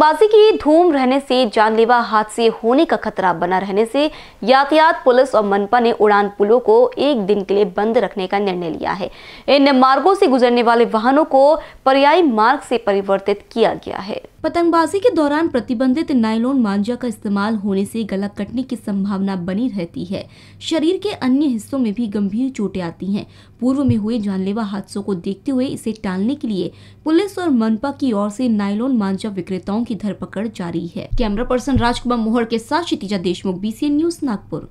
बमबाजी की धूम रहने से जानलेवा हादसे होने का खतरा बना रहने से यातायात पुलिस और मनपा ने उड़ान पुलों को एक दिन के लिए बंद रखने का निर्णय लिया है इन मार्गों से गुजरने वाले वाहनों को पर्यायी मार्ग से परिवर्तित किया गया है पतंगबाजी के दौरान प्रतिबंधित नाइलोन मांजा का इस्तेमाल होने से गला कटने की संभावना बनी रहती है शरीर के अन्य हिस्सों में भी गंभीर चोटें आती हैं पूर्व में हुए जानलेवा हादसों को देखते हुए इसे टालने के लिए पुलिस और मनपा की ओर से नाइलोन मांजा विक्रेताओं की धरपकड़ जारी है कैमरा पर्सन राजकुमार मोहर के साथ क्षितिजा देशमुख बीसीएन न्यूज नागपुर